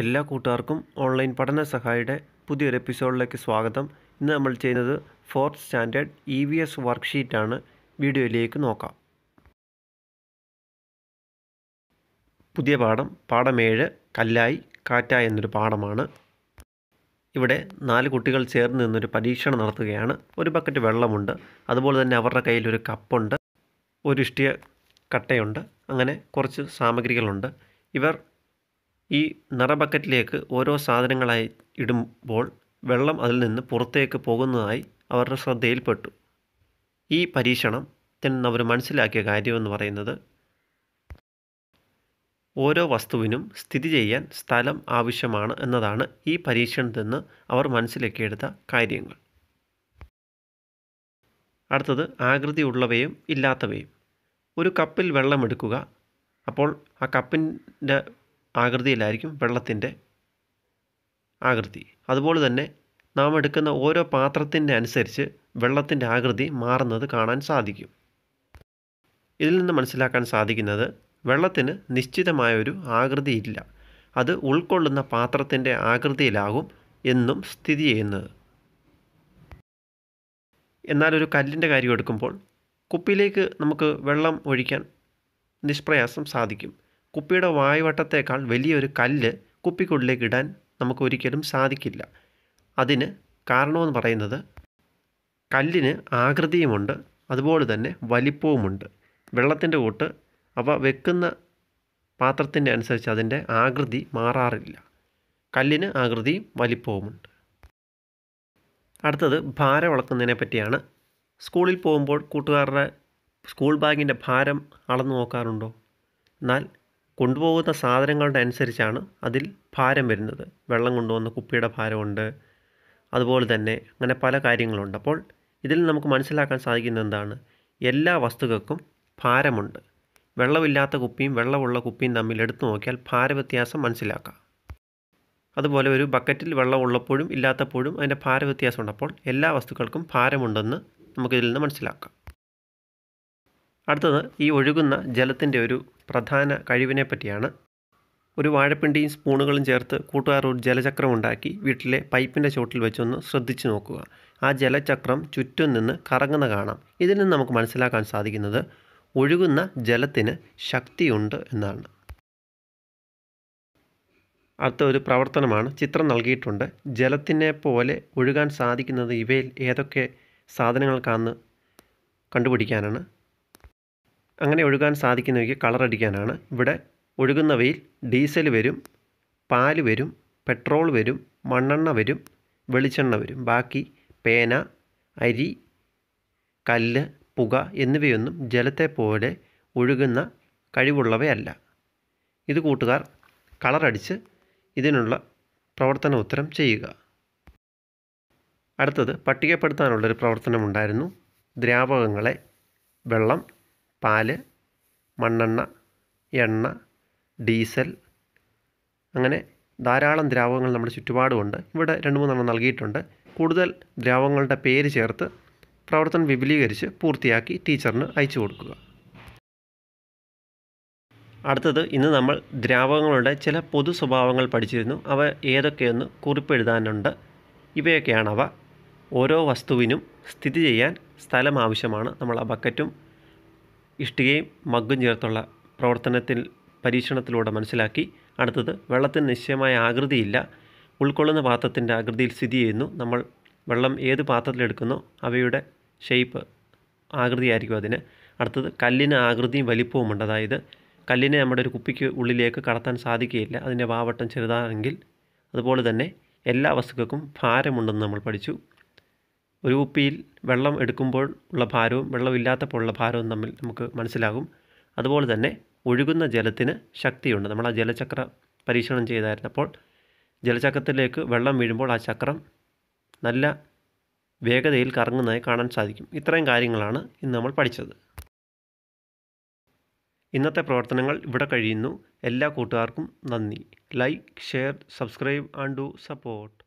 എല്ലാ കൂട്ടുകാർക്കും ഓൺലൈൻ പഠന സഹായിയുടെ പുതിയൊരു എപ്പിസോഡിലേക്ക് സ്വാഗതം ഇന്ന് നമ്മൾ ചെയ്യുന്നത് fourth standard E V S വർക്ക്ഷീറ്റാണ് വീഡിയോയിലേക്ക് നോക്കാം പുതിയ പാഠം ഏഴ് കല്ലായി കാറ്റായി എന്നൊരു പാഠമാണ് ഇവിടെ നാല് കുട്ടികൾ ചേർന്ന് നിന്നൊരു പരീക്ഷണം നടത്തുകയാണ് ഒരു ബക്കറ്റ് വെള്ളമുണ്ട് അതുപോലെ തന്നെ അവരുടെ കയ്യിൽ ഒരു കപ്പുണ്ട് ഒരു ഇഷ്ടിയ കട്ടയുണ്ട് അങ്ങനെ കുറച്ച് സാമഗ്രികളുണ്ട് ഇവർ ഈ നിറ ബക്കറ്റിലേക്ക് ഓരോ സാധനങ്ങളായി ഇടുമ്പോൾ വെള്ളം അതിൽ നിന്ന് പുറത്തേക്ക് പോകുന്നതായി അവരുടെ ശ്രദ്ധയിൽപ്പെട്ടു ഈ തന്നെ അവർ മനസ്സിലാക്കിയ കാര്യമെന്ന് പറയുന്നത് ഓരോ വസ്തുവിനും സ്ഥിതി ചെയ്യാൻ സ്ഥലം ആവശ്യമാണ് എന്നതാണ് ഈ പരീക്ഷണത്തിൽ നിന്ന് അവർ മനസ്സിലാക്കിയെടുത്ത കാര്യങ്ങൾ അടുത്തത് ആകൃതി ഉള്ളവയും ഇല്ലാത്തവയും ഒരു കപ്പിൽ വെള്ളമെടുക്കുക അപ്പോൾ ആ കപ്പിൻ്റെ ആകൃതിയിലായിരിക്കും വെള്ളത്തിൻ്റെ ആകൃതി അതുപോലെ തന്നെ നാം എടുക്കുന്ന ഓരോ പാത്രത്തിൻ്റെ അനുസരിച്ച് വെള്ളത്തിൻ്റെ ആകൃതി മാറുന്നത് കാണാൻ സാധിക്കും ഇതിൽ നിന്ന് മനസ്സിലാക്കാൻ സാധിക്കുന്നത് വെള്ളത്തിന് നിശ്ചിതമായൊരു ആകൃതിയില്ല അത് ഉൾക്കൊള്ളുന്ന പാത്രത്തിൻ്റെ ആകൃതിയിലാകും എന്നും സ്ഥിതി ചെയ്യുന്നത് എന്നാൽ ഒരു കല്ലിൻ്റെ കാര്യം എടുക്കുമ്പോൾ കുപ്പിയിലേക്ക് നമുക്ക് വെള്ളം ഒഴിക്കാൻ നിഷ്പ്രയാസം സാധിക്കും കുപ്പിയുടെ വായുവട്ടത്തേക്കാൾ വലിയൊരു കല്ല് കുപ്പിക്കുള്ളിലേക്ക് ഇടാൻ നമുക്ക് ഒരിക്കലും സാധിക്കില്ല അതിന് കാരണമെന്ന് പറയുന്നത് കല്ലിന് ആകൃതിയുമുണ്ട് അതുപോലെ തന്നെ വലിപ്പവുമുണ്ട് വെള്ളത്തിൻ്റെ കൂട്ട് അവ വെക്കുന്ന പാത്രത്തിൻ്റെ അനുസരിച്ച് അതിൻ്റെ ആകൃതി മാറാറില്ല കല്ലിന് ആകൃതിയും വലിപ്പവുമുണ്ട് അടുത്തത് ഭാരം വളക്കുന്നതിനെ പറ്റിയാണ് സ്കൂളിൽ പോകുമ്പോൾ കൂട്ടുകാരുടെ സ്കൂൾ ബാഗിൻ്റെ ഭാരം അളന്നു നോക്കാറുണ്ടോ എന്നാൽ കൊണ്ടുപോകുന്ന സാധനങ്ങളുടെ അനുസരിച്ചാണ് അതിൽ ഭാരം വരുന്നത് വെള്ളം കൊണ്ടുപോകുന്ന കുപ്പിയുടെ ഭാരമുണ്ട് അതുപോലെ തന്നെ അങ്ങനെ പല കാര്യങ്ങളുണ്ട് അപ്പോൾ ഇതിൽ നമുക്ക് മനസ്സിലാക്കാൻ സാധിക്കുന്നത് എന്താണ് എല്ലാ വസ്തുക്കൾക്കും ഭാരമുണ്ട് വെള്ളമില്ലാത്ത കുപ്പിയും വെള്ളമുള്ള കുപ്പിയും തമ്മിൽ എടുത്തു നോക്കിയാൽ ഭാരവ്യത്യാസം മനസ്സിലാക്കാം അതുപോലെ ഒരു ബക്കറ്റിൽ വെള്ളം ഉള്ളപ്പോഴും ഇല്ലാത്തപ്പോഴും അതിൻ്റെ ഭാരവ്യത്യാസമുണ്ട് അപ്പോൾ എല്ലാ വസ്തുക്കൾക്കും ഭാരമുണ്ടെന്ന് നമുക്കിതിൽ നിന്ന് മനസ്സിലാക്കാം അടുത്തത് ഈ ഒഴുകുന്ന ജലത്തിൻ്റെ ഒരു പ്രധാന കഴിവിനെ പറ്റിയാണ് ഒരു വാഴപ്പിണ്ടിയും സ്പൂണുകളും ചേർത്ത് കൂട്ടുകാർ ഒരു ജലചക്രം ഉണ്ടാക്കി വീട്ടിലെ പൈപ്പിൻ്റെ ചോട്ടിൽ വെച്ചൊന്ന് ശ്രദ്ധിച്ചു നോക്കുക ആ ജലചക്രം ചുറ്റും നിന്ന് കറങ്ങുന്ന കാണാം ഇതിൽ നിന്ന് നമുക്ക് മനസ്സിലാക്കാൻ സാധിക്കുന്നത് ഒഴുകുന്ന ജലത്തിന് ശക്തിയുണ്ട് എന്നാണ് അടുത്ത ഒരു പ്രവർത്തനമാണ് ചിത്രം നൽകിയിട്ടുണ്ട് ജലത്തിനെ പോലെ ഒഴുകാൻ സാധിക്കുന്നത് ഇവയിൽ ഏതൊക്കെ സാധനങ്ങൾക്കാന്ന് കണ്ടുപിടിക്കാനാണ് അങ്ങനെ ഒഴുകാൻ സാധിക്കുന്നവയ്ക്ക് കളറടിക്കാനാണ് ഇവിടെ ഒഴുകുന്നവയിൽ ഡീസൽ വരും പാൽ വരും പെട്രോൾ വരും മണ്ണെണ്ണ വരും വെളിച്ചെണ്ണ വരും ബാക്കി പേന അരി കല്ല് പുക എന്നിവയൊന്നും ജലത്തെ പോലെ ഒഴുകുന്ന കഴിവുള്ളവയല്ല ഇത് കൂട്ടുകാർ കളറടിച്ച് ഇതിനുള്ള പ്രവർത്തന ഉത്തരം ചെയ്യുക അടുത്തത് പട്ടികപ്പെടുത്താനുള്ളൊരു പ്രവർത്തനമുണ്ടായിരുന്നു ദ്രാവകങ്ങളെ വെള്ളം പാല് മണ്ണെണ്ണ എണ്ണ ഡീസൽ അങ്ങനെ ധാരാളം ദ്രാവകങ്ങൾ നമ്മുടെ ചുറ്റുപാടുമുണ്ട് ഇവിടെ രണ്ട് മൂന്നെണ്ണം നൽകിയിട്ടുണ്ട് കൂടുതൽ ദ്രാവകങ്ങളുടെ പേര് ചേർത്ത് പ്രവർത്തനം വിപുലീകരിച്ച് പൂർത്തിയാക്കി ടീച്ചറിന് അയച്ചു കൊടുക്കുക അടുത്തത് ഇന്ന് നമ്മൾ ദ്രാവകങ്ങളുടെ ചില പൊതു സ്വഭാവങ്ങൾ പഠിച്ചിരുന്നു അവ ഏതൊക്കെയെന്ന് കുറിപ്പെഴുതാനുണ്ട് ഇവയൊക്കെയാണവ ഓരോ വസ്തുവിനും സ്ഥിതി ചെയ്യാൻ സ്ഥലം ആവശ്യമാണ് നമ്മൾ ആ ബക്കറ്റും ഇഷ്ടികയും മഗ്ഗും ചേർത്തുള്ള പ്രവർത്തനത്തിൽ പരീക്ഷണത്തിലൂടെ മനസ്സിലാക്കി അടുത്തത് വെള്ളത്തിന് നിശ്ചയമായ ആകൃതിയില്ല ഉൾക്കൊള്ളുന്ന പാത്രത്തിൻ്റെ ആകൃതിയിൽ സ്ഥിതി ചെയ്യുന്നു നമ്മൾ വെള്ളം ഏത് പാത്രത്തിലെടുക്കുന്നു അവയുടെ ഷേപ്പ് ആകൃതിയായിരിക്കും അതിന് അടുത്തത് കല്ലിന് ആകൃതിയും ഉണ്ട് അതായത് കല്ലിനെ നമ്മുടെ ഒരു കുപ്പിക്ക് ഉള്ളിലേക്ക് കടത്താൻ സാധിക്കുകയില്ല അതിൻ്റെ വാവട്ടം ചെറുതാണെങ്കിൽ അതുപോലെ തന്നെ എല്ലാ വസ്തുക്കൾക്കും ഭാരമുണ്ടെന്ന് നമ്മൾ പഠിച്ചു ഒരു കുപ്പിയിൽ വെള്ളം എടുക്കുമ്പോൾ ഉള്ള ഭാരവും ഉള്ള ഭാരവും തമ്മിൽ നമുക്ക് മനസ്സിലാകും അതുപോലെ തന്നെ ഒഴുകുന്ന ജലത്തിന് ശക്തിയുണ്ട് നമ്മൾ ആ ജലചക്ര പരീക്ഷണം ചെയ്തായിരുന്നപ്പോൾ ജലചക്രത്തിലേക്ക് വെള്ളം വീഴുമ്പോൾ ആ ചക്രം നല്ല വേഗതയിൽ കറങ്ങുന്നതായി കാണാൻ സാധിക്കും ഇത്രയും കാര്യങ്ങളാണ് ഇന്ന് നമ്മൾ പഠിച്ചത് ഇന്നത്തെ പ്രവർത്തനങ്ങൾ ഇവിടെ കഴിയുന്നു എല്ലാ കൂട്ടുകാർക്കും നന്ദി like share subscribe and do support